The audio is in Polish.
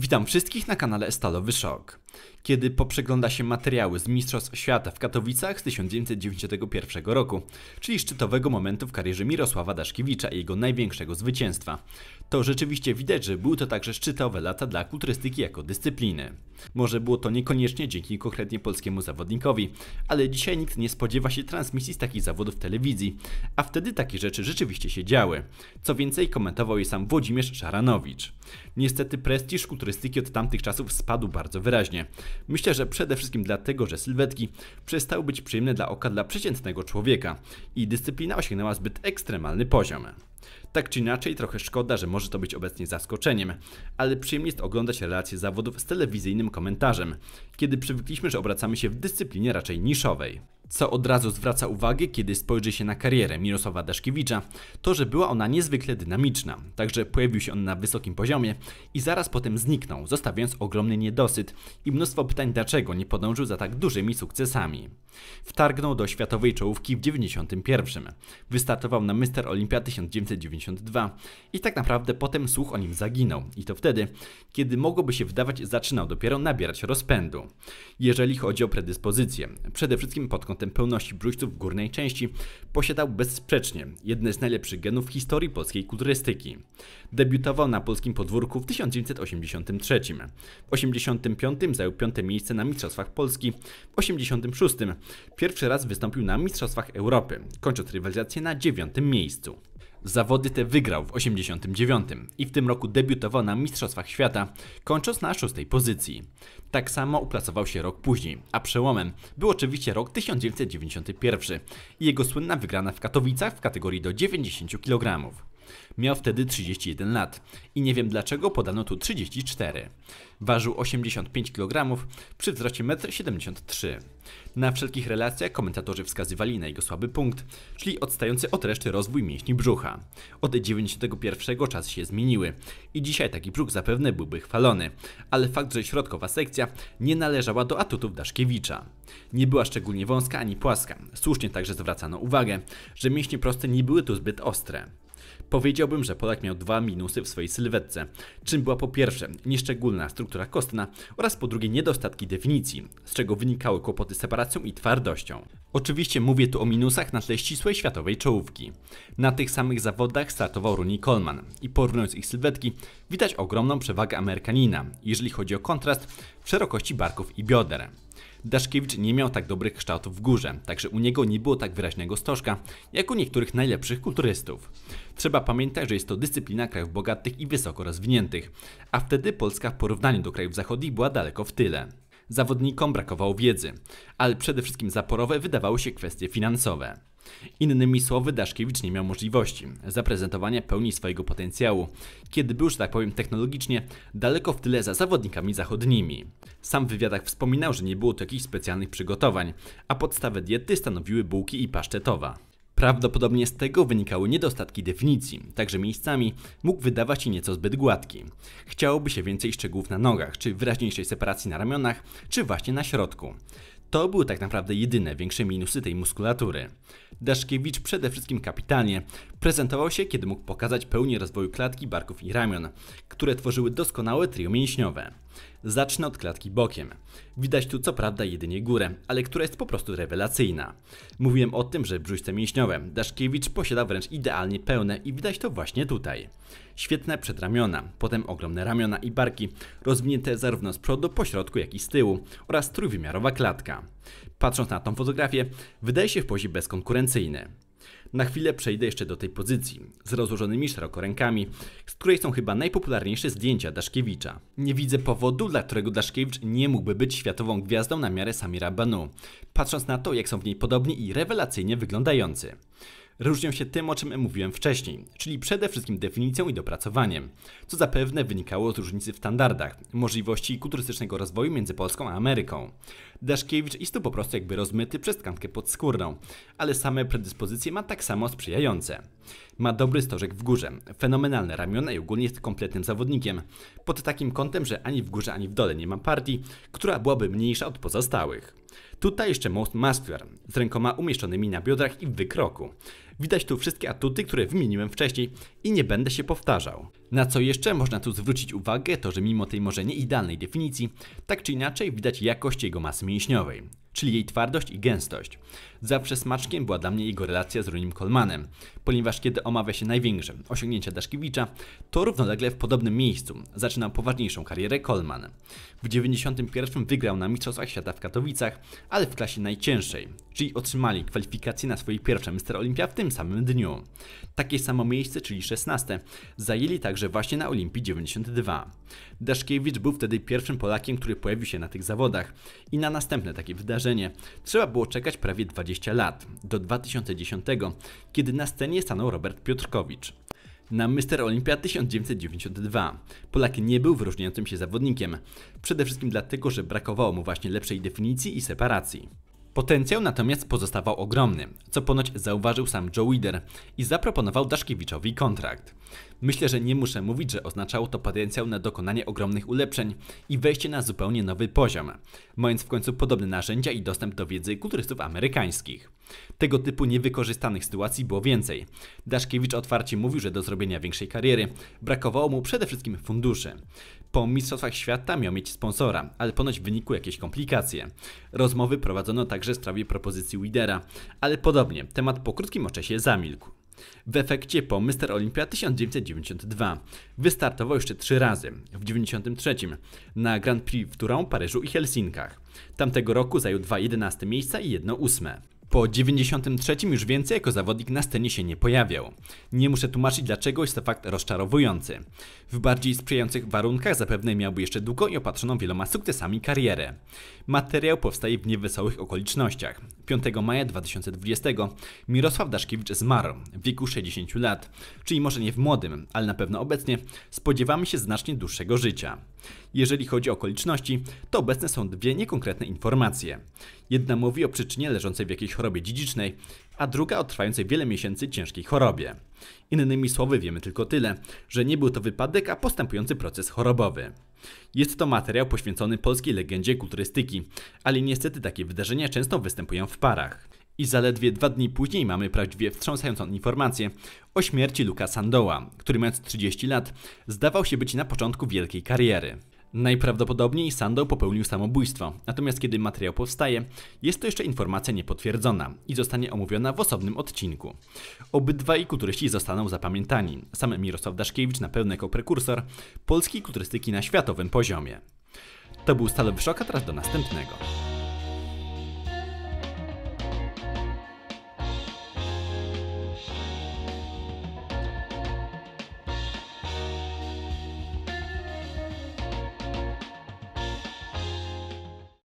Witam wszystkich na kanale Stalowy Szok kiedy poprzegląda się materiały z Mistrzostw Świata w Katowicach z 1991 roku, czyli szczytowego momentu w karierze Mirosława Daszkiewicza i jego największego zwycięstwa. To rzeczywiście widać, że były to także szczytowe lata dla kulturystyki jako dyscypliny. Może było to niekoniecznie dzięki konkretnie polskiemu zawodnikowi, ale dzisiaj nikt nie spodziewa się transmisji z takich zawodów w telewizji, a wtedy takie rzeczy rzeczywiście się działy. Co więcej, komentował je sam Włodzimierz Szaranowicz. Niestety prestiż kulturystyki od tamtych czasów spadł bardzo wyraźnie. Myślę, że przede wszystkim dlatego, że sylwetki przestały być przyjemne dla oka dla przeciętnego człowieka i dyscyplina osiągnęła zbyt ekstremalny poziom. Tak czy inaczej, trochę szkoda, że może to być obecnie zaskoczeniem, ale przyjemnie jest oglądać relacje zawodów z telewizyjnym komentarzem, kiedy przywykliśmy, że obracamy się w dyscyplinie raczej niszowej. Co od razu zwraca uwagę, kiedy spojrzy się na karierę Mirosława Daszkiewicza, to że była ona niezwykle dynamiczna, także pojawił się on na wysokim poziomie i zaraz potem zniknął, zostawiając ogromny niedosyt i mnóstwo pytań dlaczego nie podążył za tak dużymi sukcesami. Wtargnął do światowej czołówki w 91. Wystartował na Mister Olimpia 1990 1952. I tak naprawdę potem słuch o nim zaginął. I to wtedy, kiedy mogłoby się wydawać, zaczynał dopiero nabierać rozpędu. Jeżeli chodzi o predyspozycje, przede wszystkim pod kątem pełności brzuźców w górnej części, posiadał bezsprzecznie jedne z najlepszych genów w historii polskiej kulturystyki. Debiutował na polskim podwórku w 1983. W 85 zajął piąte miejsce na Mistrzostwach Polski, w 86 pierwszy raz wystąpił na Mistrzostwach Europy, kończąc rywalizację na dziewiątym miejscu. Zawody te wygrał w 1989 i w tym roku debiutował na Mistrzostwach Świata, kończąc na szóstej pozycji. Tak samo uplasował się rok później, a przełomem był oczywiście rok 1991 i jego słynna wygrana w Katowicach w kategorii do 90 kg. Miał wtedy 31 lat i nie wiem dlaczego podano tu 34. Ważył 85 kg przy wzroście 1,73 m. Na wszelkich relacjach komentatorzy wskazywali na jego słaby punkt, czyli odstający od reszty rozwój mięśni brzucha. Od 91 czas się zmieniły i dzisiaj taki brzuch zapewne byłby chwalony, ale fakt, że środkowa sekcja nie należała do atutów Daszkiewicza. Nie była szczególnie wąska ani płaska. Słusznie także zwracano uwagę, że mięśnie proste nie były tu zbyt ostre. Powiedziałbym, że Polak miał dwa minusy w swojej sylwetce, czym była po pierwsze nieszczególna struktura kostna oraz po drugie niedostatki definicji, z czego wynikały kłopoty z separacją i twardością. Oczywiście mówię tu o minusach na tle ścisłej światowej czołówki. Na tych samych zawodach startował Rooney Coleman i porównując ich sylwetki widać ogromną przewagę Amerykanina, jeżeli chodzi o kontrast w szerokości barków i bioder. Daszkiewicz nie miał tak dobrych kształtów w górze, także u niego nie było tak wyraźnego stożka, jak u niektórych najlepszych kulturystów. Trzeba pamiętać, że jest to dyscyplina krajów bogatych i wysoko rozwiniętych, a wtedy Polska w porównaniu do krajów zachodnich była daleko w tyle. Zawodnikom brakowało wiedzy, ale przede wszystkim zaporowe wydawały się kwestie finansowe. Innymi słowy, Daszkiewicz nie miał możliwości zaprezentowania pełni swojego potencjału, kiedy był, że tak powiem, technologicznie daleko w tyle za zawodnikami zachodnimi. Sam w wywiadach wspominał, że nie było tu jakichś specjalnych przygotowań, a podstawę diety stanowiły bułki i paszczetowa. Prawdopodobnie z tego wynikały niedostatki definicji, także miejscami mógł wydawać się nieco zbyt gładki. Chciałoby się więcej szczegółów na nogach, czy wyraźniejszej separacji na ramionach, czy właśnie na środku. To były tak naprawdę jedyne większe minusy tej muskulatury. Daszkiewicz przede wszystkim kapitalnie prezentował się, kiedy mógł pokazać pełnię rozwoju klatki, barków i ramion, które tworzyły doskonałe trio mięśniowe. Zacznę od klatki bokiem. Widać tu co prawda jedynie górę, ale która jest po prostu rewelacyjna. Mówiłem o tym, że brzuśce mięśniowe Daszkiewicz posiada wręcz idealnie pełne i widać to właśnie tutaj. Świetne przedramiona, potem ogromne ramiona i barki, rozwinięte zarówno z przodu, po środku, jak i z tyłu oraz trójwymiarowa klatka. Patrząc na tą fotografię, wydaje się w pozie bezkonkurencyjny. Na chwilę przejdę jeszcze do tej pozycji, z rozłożonymi szeroko rękami, z której są chyba najpopularniejsze zdjęcia Daszkiewicza. Nie widzę powodu, dla którego Daszkiewicz nie mógłby być światową gwiazdą na miarę Samira Banu, patrząc na to, jak są w niej podobni i rewelacyjnie wyglądający różnią się tym, o czym mówiłem wcześniej, czyli przede wszystkim definicją i dopracowaniem, co zapewne wynikało z różnicy w standardach, możliwości kulturystycznego rozwoju między Polską a Ameryką. Daszkiewicz jest tu po prostu jakby rozmyty przez tkankę podskórną, ale same predyspozycje ma tak samo sprzyjające. Ma dobry stożek w górze, fenomenalne ramiona i ogólnie jest kompletnym zawodnikiem, pod takim kątem, że ani w górze, ani w dole nie ma partii, która byłaby mniejsza od pozostałych. Tutaj jeszcze most master z rękoma umieszczonymi na biodrach i w wykroku. Widać tu wszystkie atuty, które wymieniłem wcześniej i nie będę się powtarzał. Na co jeszcze można tu zwrócić uwagę, to że mimo tej może nieidealnej definicji, tak czy inaczej widać jakość jego masy mięśniowej czyli jej twardość i gęstość. Zawsze smaczkiem była dla mnie jego relacja z Runim Kolmanem, ponieważ kiedy omawia się największe osiągnięcia Daszkiewicza, to równolegle w podobnym miejscu zaczynał poważniejszą karierę Kolman. W 1991 wygrał na Mistrzostwach Świata w Katowicach, ale w klasie najcięższej, czyli otrzymali kwalifikacje na swoje pierwsze Mister Olimpia w tym samym dniu. Takie samo miejsce, czyli 16, zajęli także właśnie na Olimpii 92. Daszkiewicz był wtedy pierwszym Polakiem, który pojawił się na tych zawodach i na następne takie wydarzenia wydarzenie. Trzeba było czekać prawie 20 lat, do 2010, kiedy na scenie stanął Robert Piotrkowicz. Na Mister Olympia 1992 Polak nie był wyróżniającym się zawodnikiem, przede wszystkim dlatego, że brakowało mu właśnie lepszej definicji i separacji. Potencjał natomiast pozostawał ogromny, co ponoć zauważył sam Joe Wider i zaproponował Daszkiewiczowi kontrakt. Myślę, że nie muszę mówić, że oznaczało to potencjał na dokonanie ogromnych ulepszeń i wejście na zupełnie nowy poziom, mając w końcu podobne narzędzia i dostęp do wiedzy kulturystów amerykańskich. Tego typu niewykorzystanych sytuacji było więcej. Daszkiewicz otwarcie mówił, że do zrobienia większej kariery brakowało mu przede wszystkim funduszy. Po Mistrzostwach Świata miał mieć sponsora, ale ponoć wynikły jakieś komplikacje. Rozmowy prowadzono także w sprawie propozycji Widera, ale podobnie, temat po krótkim oczesie zamilkł. W efekcie po Mister Olympia 1992 wystartował jeszcze trzy razy w 1993 na Grand Prix w Tourą, Paryżu i Helsinkach. Tamtego roku zajął dwa 11 miejsca i jedno 8. Po 93 już więcej jako zawodnik na scenie się nie pojawiał. Nie muszę tłumaczyć dlaczego jest to fakt rozczarowujący. W bardziej sprzyjających warunkach zapewne miałby jeszcze długo i opatrzoną wieloma sukcesami karierę. Materiał powstaje w niewesołych okolicznościach. 5 maja 2020 Mirosław Daszkiewicz zmarł w wieku 60 lat, czyli może nie w młodym, ale na pewno obecnie spodziewamy się znacznie dłuższego życia. Jeżeli chodzi o okoliczności, to obecne są dwie niekonkretne informacje. Jedna mówi o przyczynie leżącej w jakiejś chorobie dziedzicznej, a druga o trwającej wiele miesięcy ciężkiej chorobie. Innymi słowy, wiemy tylko tyle, że nie był to wypadek, a postępujący proces chorobowy. Jest to materiał poświęcony polskiej legendzie kulturystyki, ale niestety takie wydarzenia często występują w parach. I zaledwie dwa dni później mamy prawdziwie wstrząsającą informację o śmierci Luka Sandoła, który mając 30 lat zdawał się być na początku wielkiej kariery. Najprawdopodobniej Sandow popełnił samobójstwo, natomiast kiedy materiał powstaje, jest to jeszcze informacja niepotwierdzona i zostanie omówiona w osobnym odcinku. Obydwaj kulturyści zostaną zapamiętani, sam Mirosław Daszkiewicz na pewno jako prekursor polskiej kulturystyki na światowym poziomie. To był Stalowy Szok, a teraz do następnego.